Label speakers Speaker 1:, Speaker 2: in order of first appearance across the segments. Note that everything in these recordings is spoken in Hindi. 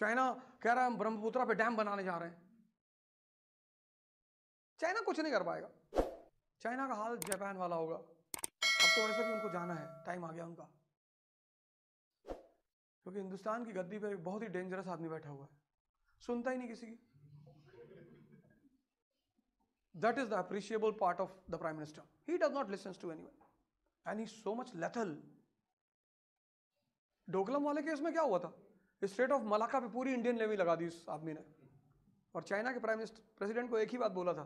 Speaker 1: चाइना कह रहा है हम ब्रह्मपुत्रा पे डैम बनाने जा रहे हैं चाइना कुछ नहीं कर पाएगा चाइना का हाल जापान वाला होगा अब तो वैसे भी उनको जाना है टाइम आ गया उनका क्योंकि हिंदुस्तान की गद्दी पे बहुत ही डेंजरस आदमी बैठा हुआ है सुनता ही नहीं किसी की that is the appreciable part of the prime minister he does not listen to any and he so much lethal Doklam वाले केस में क्या हुआ था स्टेट ऑफ मलाका पे पूरी इंडियन नेवी लगा दी उस आदमी ने और चाइना के प्राइम मिनिस्टर प्रेसिडेंट को एक ही बात बोला था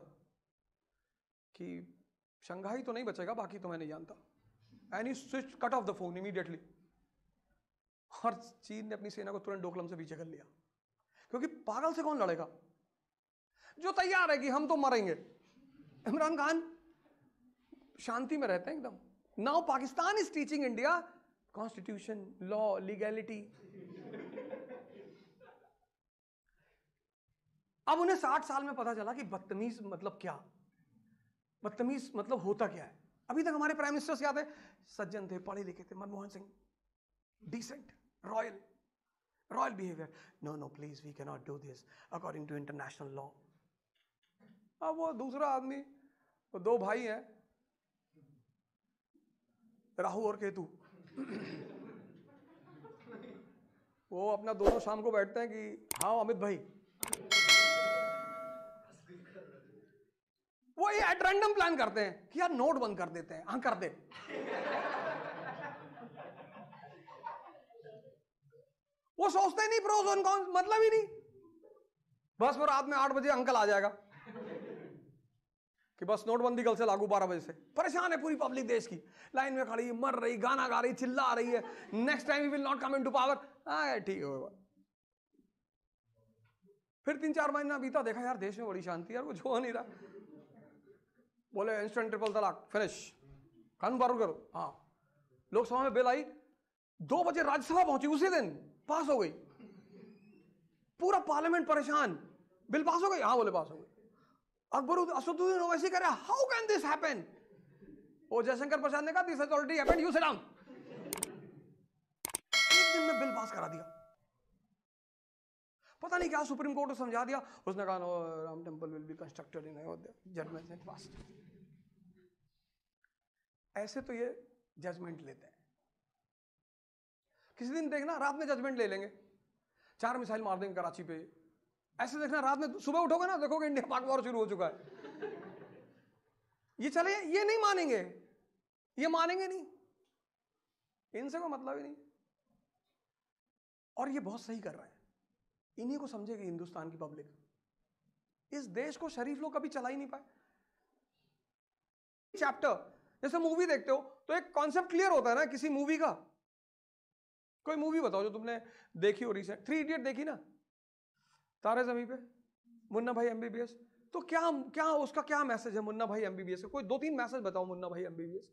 Speaker 1: कि शंघाई तो नहीं बचेगा बाकी तो मैं नहीं जानता any switch cut off the phone immediately और चीन ने अपनी सेना को तुरंत डोकलम से पीछे कर लिया क्योंकि पागल से कौन लड़ेगा जो तैयार है कि हम तो मरेंगे इमरान खान शांति में रहते हैं एकदम now Pakistan is teaching India constitution law legality अब उन्हें साठ साल में पता चला कि बदतमीज मतलब क्या बदतमीज मतलब होता क्या है अभी तक हमारे प्राइम मिनिस्टर्स याद है सज्जन थे पढ़े लिखे थे Manmohan Singh decent royal royal behaviour no no please we not do this according to international law अब वो दूसरा आदमी वो दो भाई हैं राहु और केतु वो अपना दोनों शाम को बैठते हैं कि हाँ अमित भाई ये एट्रेंडम प्लान करते हैं कि यार नोट बंद कर देते हैं हाँ कर दे वो सोचते नहीं प्रोजोन कौन मतलब ही नहीं बस वो रात में आठ बजे अंकल आ जाएगा कि बस नोटबंदी कल से लागू बारह बजे से परेशान है पूरी पब्लिक देश की लाइन में खड़ी मर रही गाना गा रही चिल्ला रही है next time will not come into power ठीक है फिर तीन चार महीना बीता देखा यार देश में बड़ी शांति यार कुछ हो नहीं रहा बोले इंस्टेंट ट्रिपल तलाक फिनिश कानून पारू करो हाँ लोकसभा में बिल आई दो बजे राज्यसभा पहुंची उसी दिन पास हो गई पूरा पार्लियामेंट परेशान बिल पास हो गई हाँ बोले पास हो गई अकबर असदुद्दीन ओवैसी कह रहे हाउ कैन दिस हैपन ओ जयशंकर प्रसाद ने कहा this has already happened you sit down खाली क्या सुप्रीम कोर्ट को समझा दिया उसने कहा Ram temple will be constructed in Ayodhya judgement and fast ऐसे तो ये जजमेंट लेते हैं किसी दिन देखना रात में जजमेंट ले लेंगे चार मिसाइल मार देंगे कराची पे ऐसे देखना रात में सुबह उठोगे ना देखोगे इंडिया पाक वॉर शुरू हो चुका है ये चले ये नहीं मानेंगे ये मानेंगे नहीं इनसे कोई मतलब ही नहीं और ये बहुत सही कर रहे हैं इन्हीं को समझेगी हिंदुस्तान की पब्लिक इस देश को शरीफ लोग कभी चला ही नहीं पाए चैप्टर जैसे मूवी देखते हो तो एक कॉन्सेप्ट क्लियर होता है ना किसी मूवी का कोई मूवी बताओ जो तुमने देखी हो रिसेंट थ्री इडियट देखी ना तारे जमी पे मुन्ना भाई एमबीबीएस तो क्या क्या उसका क्या मैसेज है मुन्ना भाई एमबीबीएस का कोई दो तीन मैसेज बताओ मुन्ना भाई एमबीबीएस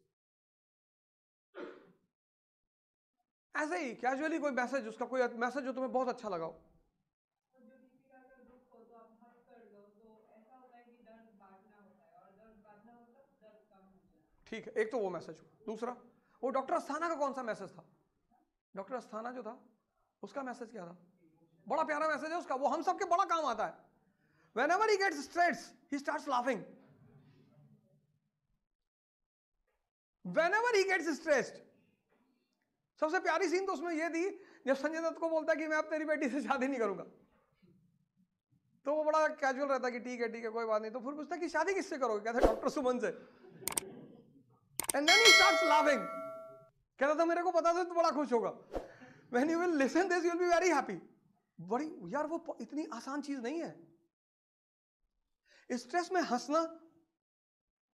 Speaker 1: ऐसे ही कैजुअली कोई मैसेज उसका कोई मैसेज जो तुम्हें बहुत अच्छा लगा हो ठीक है एक तो वो मैसेज हुआ दूसरा वो डॉक्टर अस्थाना का कौन सा मैसेज था डॉक्टर अस्थाना जो था उसका मैसेज क्या था बड़ा प्यारा मैसेज है उसका वो हम सबके बड़ा काम आता है whenever he gets stressed he start laughing whenever he gets stressed सबसे प्यारी सीन तो उसमें ये थी जब संजय दत्त को बोलता है कि मैं अब तेरी बेटी से शादी नहीं करूंगा तो वो बड़ा कैजुअल रहता कि ठीक है ठीक है कोई बात नहीं तो फिर पूछता कि शादी किससे करोगे कहते डॉक्टर सुमन से and then he starts laughing कहता था मेरे को पता था तो बड़ा खुश होगा when you will listen this you will be very happy बड़ी यार वो इतनी आसान चीज नहीं है स्ट्रेस में हंसना